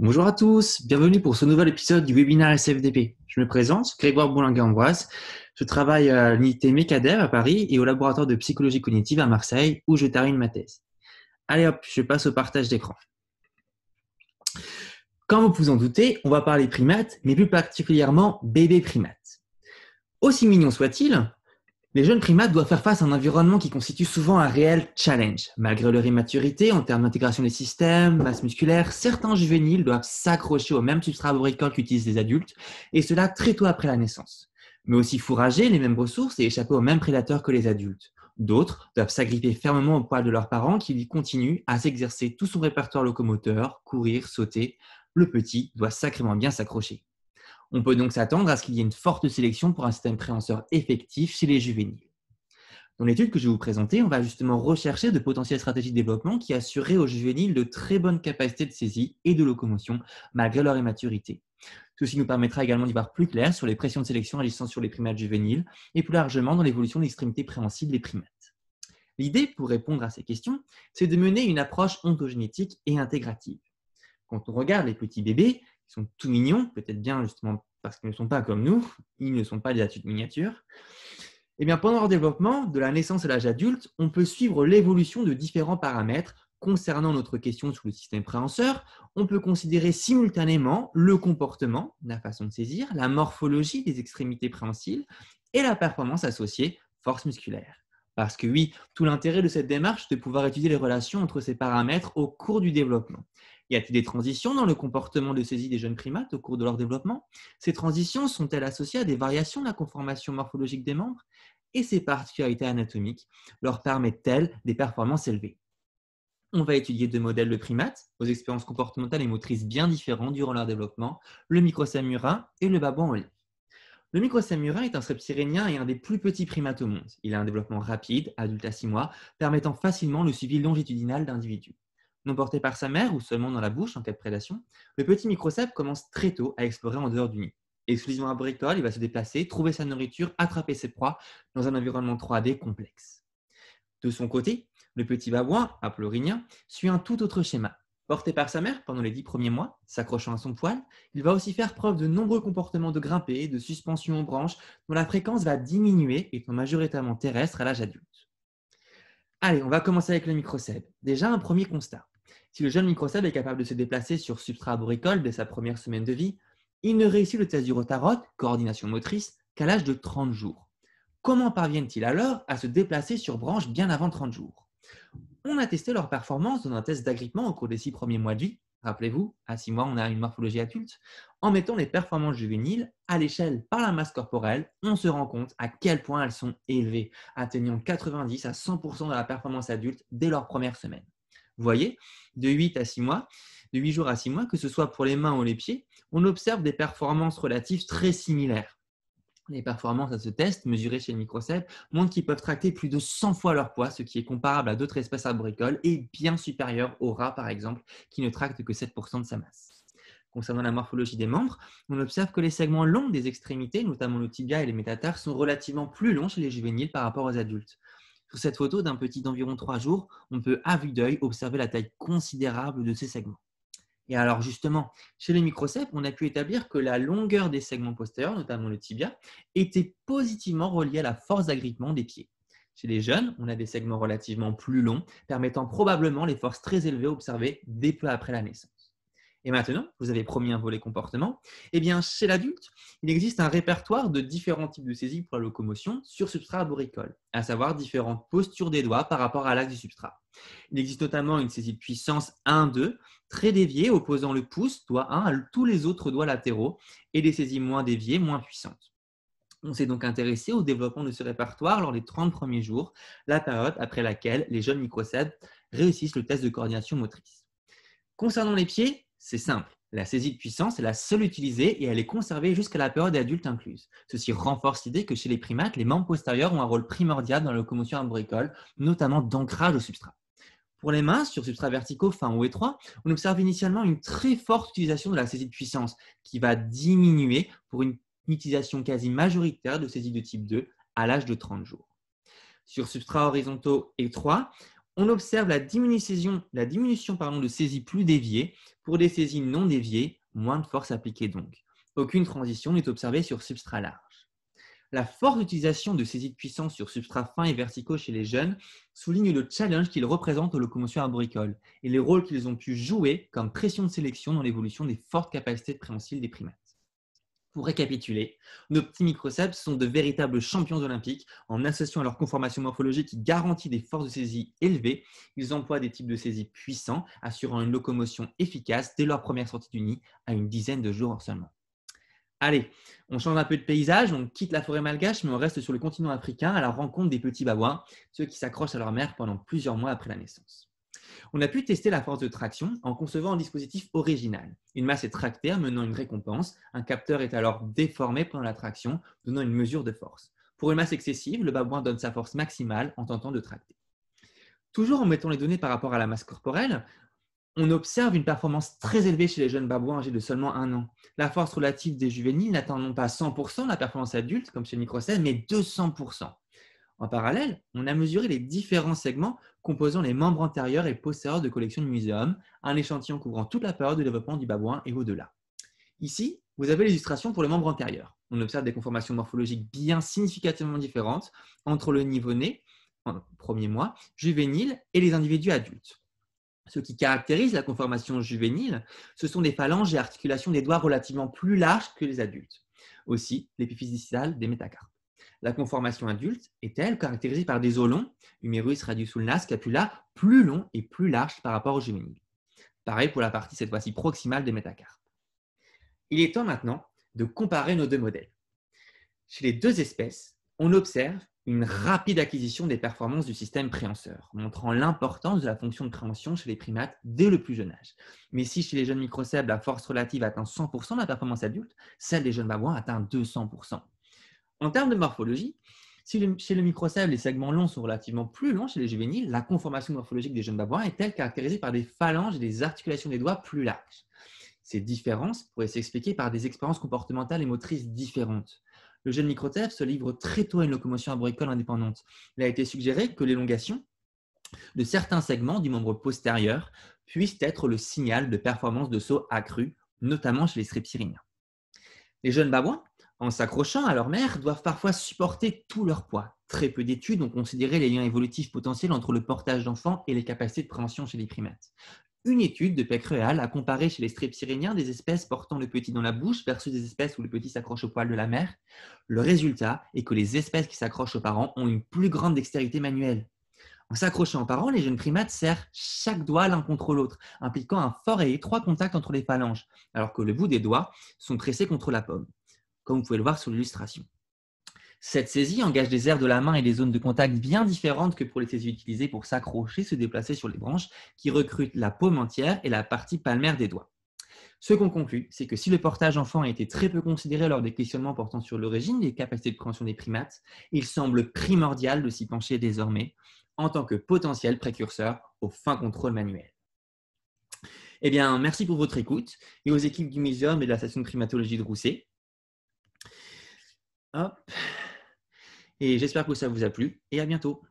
Bonjour à tous, bienvenue pour ce nouvel épisode du webinaire SFDP. Je me présente, Grégoire Boulanger-Ambroise. Je travaille à l'unité Mécadère à Paris et au laboratoire de psychologie cognitive à Marseille où je termine ma thèse. Allez hop, je passe au partage d'écran. Comme vous vous en doutez, on va parler primates, mais plus particulièrement bébés primates. Aussi mignon soit-il, les jeunes primates doivent faire face à un environnement qui constitue souvent un réel challenge. Malgré leur immaturité en termes d'intégration des systèmes, masse musculaire, certains juvéniles doivent s'accrocher au même substrat arboricole qu'utilisent les adultes, et cela très tôt après la naissance. Mais aussi fourrager les mêmes ressources et échapper aux mêmes prédateurs que les adultes. D'autres doivent s'agripper fermement au poil de leurs parents qui lui continuent à s'exercer tout son répertoire locomoteur, courir, sauter. Le petit doit sacrément bien s'accrocher. On peut donc s'attendre à ce qu'il y ait une forte sélection pour un système préhenseur effectif chez les juvéniles. Dans l'étude que je vais vous présenter, on va justement rechercher de potentielles stratégies de développement qui assureraient aux juvéniles de très bonnes capacités de saisie et de locomotion malgré leur immaturité. Ceci nous permettra également d'y voir plus clair sur les pressions de sélection agissant sur les primates juvéniles et plus largement dans l'évolution de l'extrémité préhensile des primates. L'idée, pour répondre à ces questions, c'est de mener une approche ontogénétique et intégrative. Quand on regarde les petits bébés, qui sont tout mignons, peut-être bien justement parce qu'ils ne sont pas comme nous, ils ne sont pas des adultes miniatures. Et eh bien, pendant leur développement, de la naissance à l'âge adulte, on peut suivre l'évolution de différents paramètres concernant notre question sur le système préhenseur. On peut considérer simultanément le comportement, la façon de saisir, la morphologie des extrémités préhensiles et la performance associée, force musculaire. Parce que oui, tout l'intérêt de cette démarche, c'est de pouvoir étudier les relations entre ces paramètres au cours du développement. Y a-t-il des transitions dans le comportement de saisie des jeunes primates au cours de leur développement Ces transitions sont-elles associées à des variations de la conformation morphologique des membres Et ces particularités anatomiques leur permettent-elles des performances élevées on va étudier deux modèles de primates aux expériences comportementales et motrices bien différentes durant leur développement, le microsamura et le babouin en le microsamurin est un strepsirénien et un des plus petits primates au monde. Il a un développement rapide, adulte à 6 mois, permettant facilement le suivi longitudinal d'individus. Non porté par sa mère ou seulement dans la bouche en cas de prédation, le petit microceps commence très tôt à explorer en dehors du nid. Exclusivement abricole, il va se déplacer, trouver sa nourriture, attraper ses proies dans un environnement 3D complexe. De son côté, le petit babouin, pleurinien, suit un tout autre schéma. Porté par sa mère pendant les dix premiers mois, s'accrochant à son poil, il va aussi faire preuve de nombreux comportements de grimper, de suspension aux branches, dont la fréquence va diminuer, étant majoritairement terrestre à l'âge adulte. Allez, on va commencer avec le microcèbe. Déjà un premier constat. Si le jeune microcèbe est capable de se déplacer sur substrat arboricole dès sa première semaine de vie, il ne réussit le test du rotarote, coordination motrice, qu'à l'âge de 30 jours. Comment parviennent-ils alors à se déplacer sur branche bien avant 30 jours on a testé leur performance dans un test d'agrippement au cours des six premiers mois de vie. Rappelez-vous, à six mois, on a une morphologie adulte. En mettant les performances juvéniles à l'échelle par la masse corporelle, on se rend compte à quel point elles sont élevées, atteignant 90 à 100% de la performance adulte dès leur première semaine. Vous voyez, de huit à 6 mois, de huit jours à six mois, que ce soit pour les mains ou les pieds, on observe des performances relatives très similaires. Les performances à ce test, mesurées chez le microcep montrent qu'ils peuvent tracter plus de 100 fois leur poids, ce qui est comparable à d'autres espèces arboricoles et bien supérieur aux rats, par exemple, qui ne tractent que 7% de sa masse. Concernant la morphologie des membres, on observe que les segments longs des extrémités, notamment le tibia et les métatars, sont relativement plus longs chez les juvéniles par rapport aux adultes. Sur cette photo d'un petit d'environ 3 jours, on peut à vue d'œil observer la taille considérable de ces segments. Et alors justement, chez les microceps, on a pu établir que la longueur des segments postérieurs, notamment le tibia, était positivement reliée à la force d'agrippement des pieds. Chez les jeunes, on a des segments relativement plus longs, permettant probablement les forces très élevées observées dès peu après la naissance. Et maintenant, vous avez promis un volet comportement. Eh bien, chez l'adulte, il existe un répertoire de différents types de saisies pour la locomotion sur substrat arboricole, à savoir différentes postures des doigts par rapport à l'axe du substrat. Il existe notamment une saisie de puissance 1-2, très déviée, opposant le pouce, doigt 1, à tous les autres doigts latéraux, et des saisies moins déviées, moins puissantes. On s'est donc intéressé au développement de ce répertoire lors des 30 premiers jours, la période après laquelle les jeunes microcèdes réussissent le test de coordination motrice. Concernant les pieds, c'est simple. La saisie de puissance est la seule utilisée et elle est conservée jusqu'à la période adulte incluse. Ceci renforce l'idée que chez les primates, les membres postérieurs ont un rôle primordial dans la locomotion arboricole, notamment d'ancrage au substrat. Pour les mains, sur substrats verticaux fins ou étroits, on observe initialement une très forte utilisation de la saisie de puissance qui va diminuer pour une utilisation quasi majoritaire de saisie de type 2 à l'âge de 30 jours. Sur substrats horizontaux étroits, on observe la diminution, de saisies plus déviées pour des saisies non déviées, moins de force appliquée donc. Aucune transition n'est observée sur substrat large. La forte utilisation de saisies de puissance sur substrat fin et verticaux chez les jeunes souligne le challenge qu'ils représentent aux locomotions arboricoles et les rôles qu'ils ont pu jouer comme pression de sélection dans l'évolution des fortes capacités de préhensile des primates. Pour récapituler, nos petits microceps sont de véritables champions olympiques. En associant à leur conformation morphologique qui garantit des forces de saisie élevées, ils emploient des types de saisie puissants, assurant une locomotion efficace dès leur première sortie du nid à une dizaine de jours seulement. Allez, on change un peu de paysage, on quitte la forêt malgache, mais on reste sur le continent africain à la rencontre des petits babouins, ceux qui s'accrochent à leur mère pendant plusieurs mois après la naissance. On a pu tester la force de traction en concevant un dispositif original. Une masse est tractée menant une récompense. Un capteur est alors déformé pendant la traction, donnant une mesure de force. Pour une masse excessive, le babouin donne sa force maximale en tentant de tracter. Toujours en mettant les données par rapport à la masse corporelle, on observe une performance très élevée chez les jeunes babouins âgés de seulement un an. La force relative des juvéniles n'atteint non pas 100% la performance adulte, comme chez le microcène, mais 200%. En parallèle, on a mesuré les différents segments composant les membres antérieurs et postérieurs de collections du muséum, un échantillon couvrant toute la période de développement du babouin et au-delà. Ici, vous avez l'illustration pour le membre antérieur. On observe des conformations morphologiques bien significativement différentes entre le niveau né, en premier mois, juvénile et les individus adultes. Ce qui caractérise la conformation juvénile, ce sont des phalanges et articulations des doigts relativement plus larges que les adultes. Aussi, l'épiphyse des métacarpes. La conformation adulte est, elle, caractérisée par des os longs, humérus, radius ulna, scapula, plus longs et plus larges par rapport aux géminines. Pareil pour la partie, cette fois-ci, proximale des métacarpes. Il est temps maintenant de comparer nos deux modèles. Chez les deux espèces, on observe une rapide acquisition des performances du système préhenseur, montrant l'importance de la fonction de préhension chez les primates dès le plus jeune âge. Mais si chez les jeunes microcèbes, la force relative atteint 100% de la performance adulte, celle des jeunes babouins atteint 200%. En termes de morphologie, si chez le microcèbe, les segments longs sont relativement plus longs chez les juvéniles, la conformation morphologique des jeunes babouins est-elle caractérisée par des phalanges et des articulations des doigts plus larges Ces différences pourraient s'expliquer par des expériences comportementales et motrices différentes. Le jeune microcèbe se livre très tôt à une locomotion arboricole indépendante. Il a été suggéré que l'élongation de certains segments du membre postérieur puisse être le signal de performance de saut accrues, notamment chez les strepsirines. Les jeunes babouins en s'accrochant à leur mère, doivent parfois supporter tout leur poids. Très peu d'études ont considéré les liens évolutifs potentiels entre le portage d'enfants et les capacités de préhension chez les primates. Une étude de Pecreal a comparé chez les strepsyréniens des espèces portant le petit dans la bouche versus des espèces où le petit s'accroche au poil de la mère. Le résultat est que les espèces qui s'accrochent aux parents ont une plus grande dextérité manuelle. En s'accrochant aux parents, les jeunes primates serrent chaque doigt l'un contre l'autre, impliquant un fort et étroit contact entre les phalanges, alors que le bout des doigts sont pressés contre la pomme comme vous pouvez le voir sur l'illustration. Cette saisie engage des aires de la main et des zones de contact bien différentes que pour les saisies utilisées pour s'accrocher, se déplacer sur les branches, qui recrutent la paume entière et la partie palmaire des doigts. Ce qu'on conclut, c'est que si le portage enfant a été très peu considéré lors des questionnements portant sur l'origine des capacités de prévention des primates, il semble primordial de s'y pencher désormais en tant que potentiel précurseur au fin contrôle manuel. Eh bien, merci pour votre écoute et aux équipes du Muséum et de la station de primatologie de Rousset. Et j'espère que ça vous a plu et à bientôt.